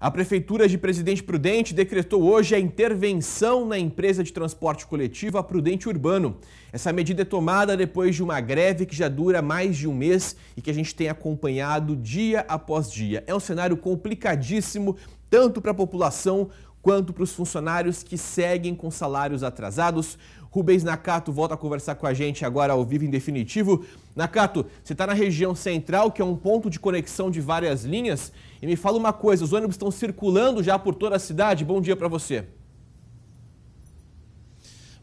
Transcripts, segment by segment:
A Prefeitura de Presidente Prudente decretou hoje a intervenção na empresa de transporte coletivo, a Prudente Urbano. Essa medida é tomada depois de uma greve que já dura mais de um mês e que a gente tem acompanhado dia após dia. É um cenário complicadíssimo, tanto para a população quanto para os funcionários que seguem com salários atrasados. Rubens Nakato volta a conversar com a gente agora ao vivo em definitivo. Nakato, você está na região central, que é um ponto de conexão de várias linhas. E me fala uma coisa, os ônibus estão circulando já por toda a cidade? Bom dia para você.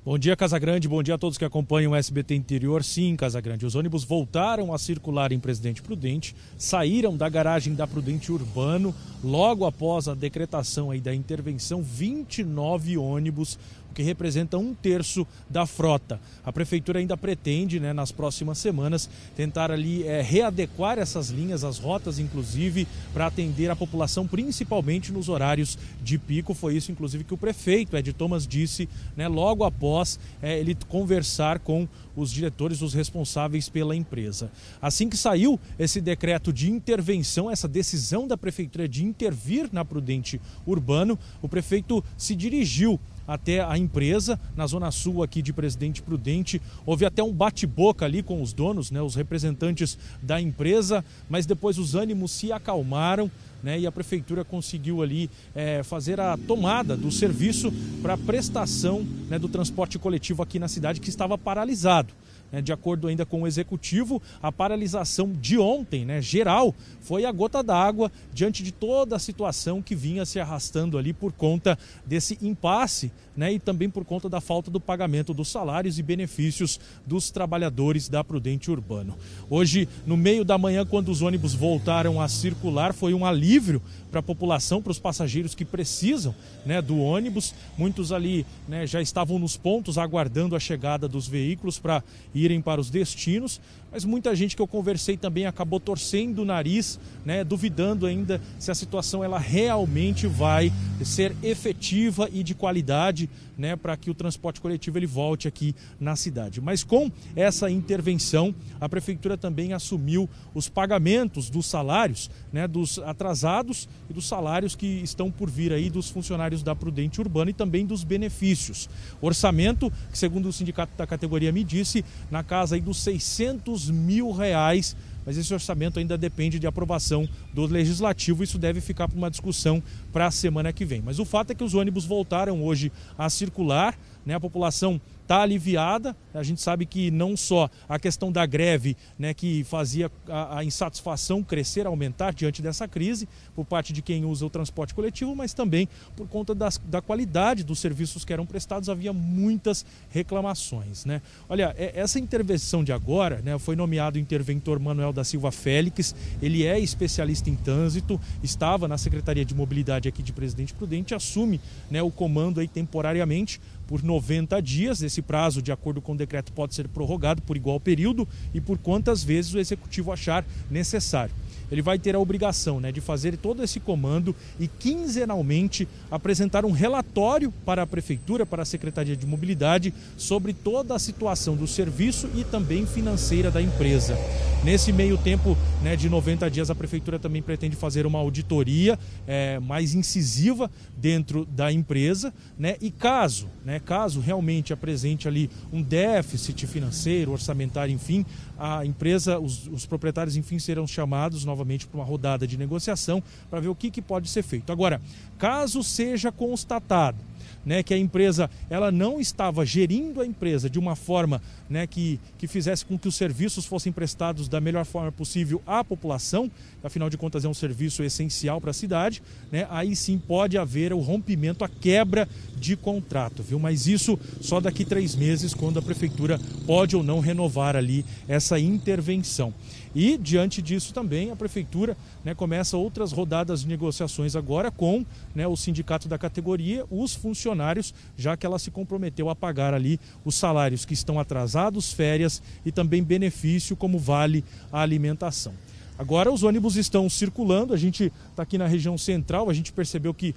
Bom dia, Casagrande. Bom dia a todos que acompanham o SBT Interior. Sim, Casagrande. Os ônibus voltaram a circular em Presidente Prudente, saíram da garagem da Prudente Urbano. Logo após a decretação aí da intervenção, 29 ônibus que representa um terço da frota. A prefeitura ainda pretende, né, nas próximas semanas, tentar ali é, readequar essas linhas, as rotas, inclusive, para atender a população, principalmente nos horários de pico. Foi isso, inclusive, que o prefeito Ed Thomas disse né, logo após é, ele conversar com os diretores, os responsáveis pela empresa. Assim que saiu esse decreto de intervenção, essa decisão da prefeitura de intervir na Prudente Urbano, o prefeito se dirigiu até a empresa, na zona sul aqui de Presidente Prudente. Houve até um bate-boca ali com os donos, né, os representantes da empresa, mas depois os ânimos se acalmaram. Né, e a prefeitura conseguiu ali é, fazer a tomada do serviço para prestação né, do transporte coletivo aqui na cidade que estava paralisado. Né, de acordo ainda com o executivo, a paralisação de ontem, né, geral, foi a gota d'água diante de toda a situação que vinha se arrastando ali por conta desse impasse, né, e também por conta da falta do pagamento dos salários e benefícios dos trabalhadores da Prudente Urbano. Hoje, no meio da manhã, quando os ônibus voltaram a circular, foi um alívio para a população, para os passageiros que precisam, né, do ônibus. Muitos ali, né, já estavam nos pontos aguardando a chegada dos veículos para ir irem para os destinos mas muita gente que eu conversei também acabou torcendo o nariz, né, duvidando ainda se a situação ela realmente vai ser efetiva e de qualidade, né, para que o transporte coletivo ele volte aqui na cidade. Mas com essa intervenção, a prefeitura também assumiu os pagamentos dos salários, né, dos atrasados e dos salários que estão por vir aí dos funcionários da Prudente Urbana e também dos benefícios. Orçamento que segundo o sindicato da categoria me disse, na casa aí dos 600 mil reais mas esse orçamento ainda depende de aprovação do legislativo. Isso deve ficar para uma discussão para a semana que vem. Mas o fato é que os ônibus voltaram hoje a circular, né? A população está aliviada. A gente sabe que não só a questão da greve, né, que fazia a, a, insatisfação crescer, aumentar diante dessa crise, por parte de quem usa o transporte coletivo, mas também por conta das, da qualidade dos serviços que eram prestados, havia muitas reclamações. Né? Olha, é, essa intervenção de agora, né, foi nomeado o interventor Manuel da Silva Félix, ele é especialista em trânsito, estava na Secretaria de Mobilidade cidade aqui é de Presidente Prudente assume né, o comando aí temporariamente por 90 dias. Esse prazo, de acordo com o decreto, pode ser prorrogado por igual período e por quantas vezes o executivo achar necessário ele vai ter a obrigação né, de fazer todo esse comando e quinzenalmente apresentar um relatório para a Prefeitura, para a Secretaria de Mobilidade, sobre toda a situação do serviço e também financeira da empresa. Nesse meio tempo né, de 90 dias, a Prefeitura também pretende fazer uma auditoria é, mais incisiva dentro da empresa né, e caso, né, caso realmente apresente ali um déficit financeiro, orçamentário, enfim, a empresa, os, os proprietários, enfim, serão chamados novamente novamente para uma rodada de negociação para ver o que, que pode ser feito. Agora, caso seja constatado né, que a empresa ela não estava gerindo a empresa de uma forma né, que, que fizesse com que os serviços fossem prestados da melhor forma possível à população, afinal de contas é um serviço essencial para a cidade, né, aí sim pode haver o rompimento, a quebra de contrato, viu? Mas isso só daqui três meses, quando a prefeitura pode ou não renovar ali essa intervenção. E diante disso também a prefeitura né, começa outras rodadas de negociações agora com né, o sindicato da categoria, os funcionários funcionários, já que ela se comprometeu a pagar ali os salários que estão atrasados, férias e também benefício como vale a alimentação. Agora os ônibus estão circulando, a gente está aqui na região central, a gente percebeu que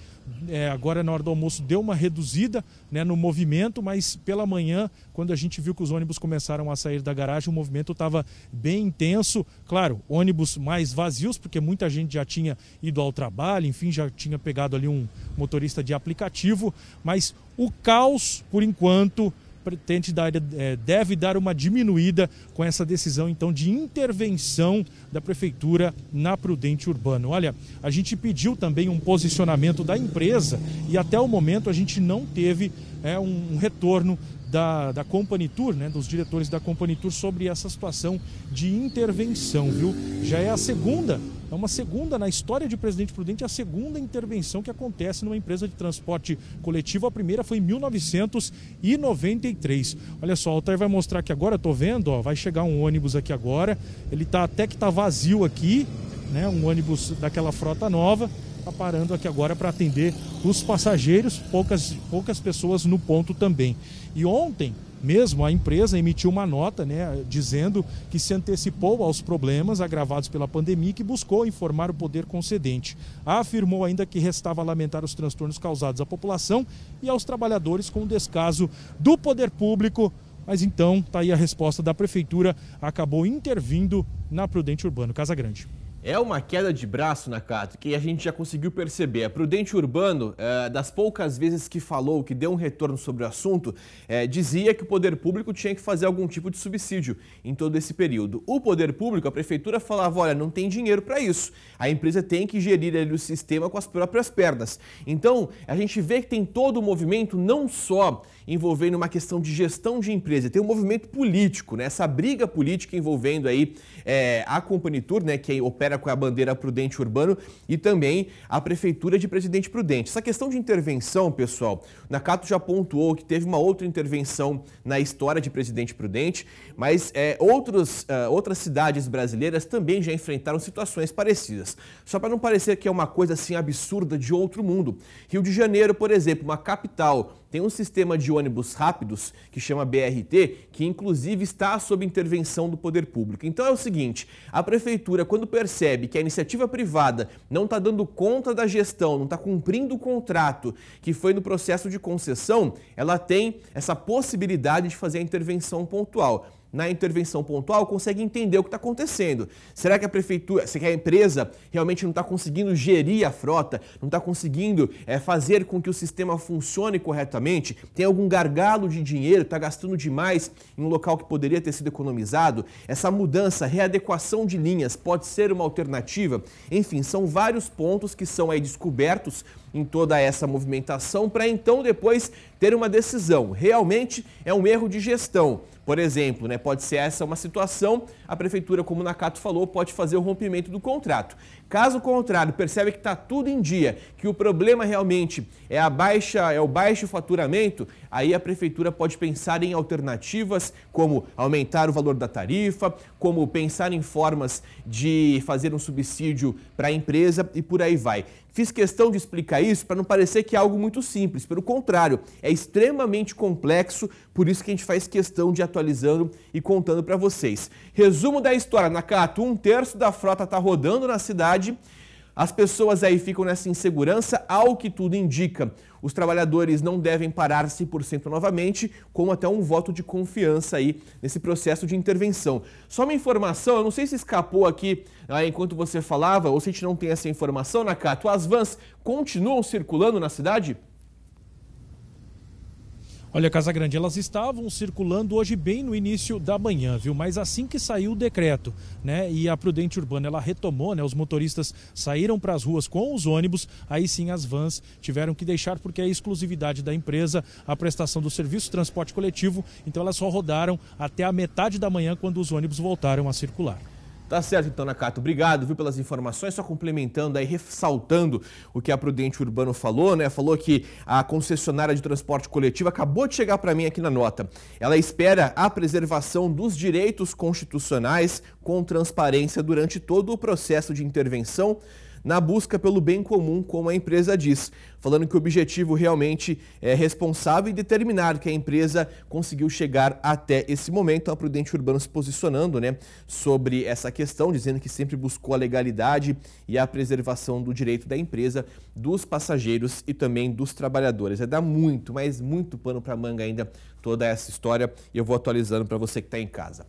é, agora na hora do almoço deu uma reduzida né, no movimento, mas pela manhã, quando a gente viu que os ônibus começaram a sair da garagem, o movimento estava bem intenso. Claro, ônibus mais vazios, porque muita gente já tinha ido ao trabalho, enfim, já tinha pegado ali um motorista de aplicativo, mas o caos, por enquanto, pretende dar, é, deve dar uma diminuída com essa decisão, então, de intervenção da Prefeitura na Prudente Urbano. Olha, a gente pediu também um posicionamento da empresa e até o momento a gente não teve é, um retorno da, da Company Tour, né, dos diretores da Company Tour sobre essa situação de intervenção, viu? Já é a segunda é uma segunda, na história de Presidente Prudente, a segunda intervenção que acontece numa empresa de transporte coletivo. A primeira foi em 1993. Olha só, o Altair vai mostrar aqui agora, eu tô vendo, ó, vai chegar um ônibus aqui agora. Ele tá até que tá vazio aqui, né? Um ônibus daquela frota nova está parando aqui agora para atender os passageiros, poucas, poucas pessoas no ponto também. E ontem, mesmo a empresa emitiu uma nota né, dizendo que se antecipou aos problemas agravados pela pandemia e que buscou informar o poder concedente. Afirmou ainda que restava lamentar os transtornos causados à população e aos trabalhadores com o descaso do poder público. Mas então, está aí a resposta da prefeitura, acabou intervindo na Prudente Urbano Casa Grande. É uma queda de braço, Nakato, né, que a gente já conseguiu perceber. A é Prudente Urbano, é, das poucas vezes que falou, que deu um retorno sobre o assunto, é, dizia que o poder público tinha que fazer algum tipo de subsídio em todo esse período. O poder público, a prefeitura falava, olha, não tem dinheiro para isso. A empresa tem que gerir ali, o sistema com as próprias pernas. Então, a gente vê que tem todo o um movimento, não só envolvendo uma questão de gestão de empresa, tem um movimento político, né? essa briga política envolvendo aí é, a Company Tour, né, que opera com a bandeira Prudente Urbano e também a Prefeitura de Presidente Prudente. Essa questão de intervenção, pessoal, o Nakato já pontuou que teve uma outra intervenção na história de Presidente Prudente, mas é, outros, uh, outras cidades brasileiras também já enfrentaram situações parecidas. Só para não parecer que é uma coisa assim absurda de outro mundo. Rio de Janeiro, por exemplo, uma capital tem um sistema de ônibus rápidos que chama BRT, que inclusive está sob intervenção do poder público. Então é o seguinte, a prefeitura quando percebe que a iniciativa privada não está dando conta da gestão, não está cumprindo o contrato que foi no processo de concessão, ela tem essa possibilidade de fazer a intervenção pontual na intervenção pontual, consegue entender o que está acontecendo. Será que a prefeitura, que a empresa realmente não está conseguindo gerir a frota, não está conseguindo é, fazer com que o sistema funcione corretamente? Tem algum gargalo de dinheiro, está gastando demais em um local que poderia ter sido economizado? Essa mudança, readequação de linhas pode ser uma alternativa? Enfim, são vários pontos que são aí descobertos em toda essa movimentação para então depois ter uma decisão. Realmente é um erro de gestão. Por exemplo, né, pode ser essa uma situação, a prefeitura, como o Nakato falou, pode fazer o rompimento do contrato. Caso contrário, percebe que está tudo em dia, que o problema realmente é a baixa, é o baixo faturamento, aí a prefeitura pode pensar em alternativas como aumentar o valor da tarifa, como pensar em formas de fazer um subsídio para a empresa e por aí vai. Fiz questão de explicar isso para não parecer que é algo muito simples, pelo contrário, é extremamente complexo por isso que a gente faz questão de atualizando e contando para vocês. Resumo da história, Nakato, um terço da frota está rodando na cidade, as pessoas aí ficam nessa insegurança, ao que tudo indica. Os trabalhadores não devem parar 100% novamente, com até um voto de confiança aí nesse processo de intervenção. Só uma informação, eu não sei se escapou aqui ah, enquanto você falava, ou se a gente não tem essa informação, Nakato, as vans continuam circulando na cidade? Olha, Casa Grande, elas estavam circulando hoje bem no início da manhã, viu? Mas assim que saiu o decreto, né? E a Prudente Urbana ela retomou, né? Os motoristas saíram para as ruas com os ônibus, aí sim as vans tiveram que deixar porque é exclusividade da empresa a prestação do serviço de transporte coletivo. Então elas só rodaram até a metade da manhã quando os ônibus voltaram a circular. Tá certo então, Nakato. Obrigado, viu, pelas informações. Só complementando aí, ressaltando o que a Prudente Urbano falou, né? Falou que a concessionária de transporte coletivo acabou de chegar para mim aqui na nota. Ela espera a preservação dos direitos constitucionais com transparência durante todo o processo de intervenção na busca pelo bem comum, como a empresa diz, falando que o objetivo realmente é responsável e determinar que a empresa conseguiu chegar até esse momento. A Prudente Urbano se posicionando né, sobre essa questão, dizendo que sempre buscou a legalidade e a preservação do direito da empresa, dos passageiros e também dos trabalhadores. É dar muito, mas muito pano para manga ainda toda essa história. Eu vou atualizando para você que está em casa.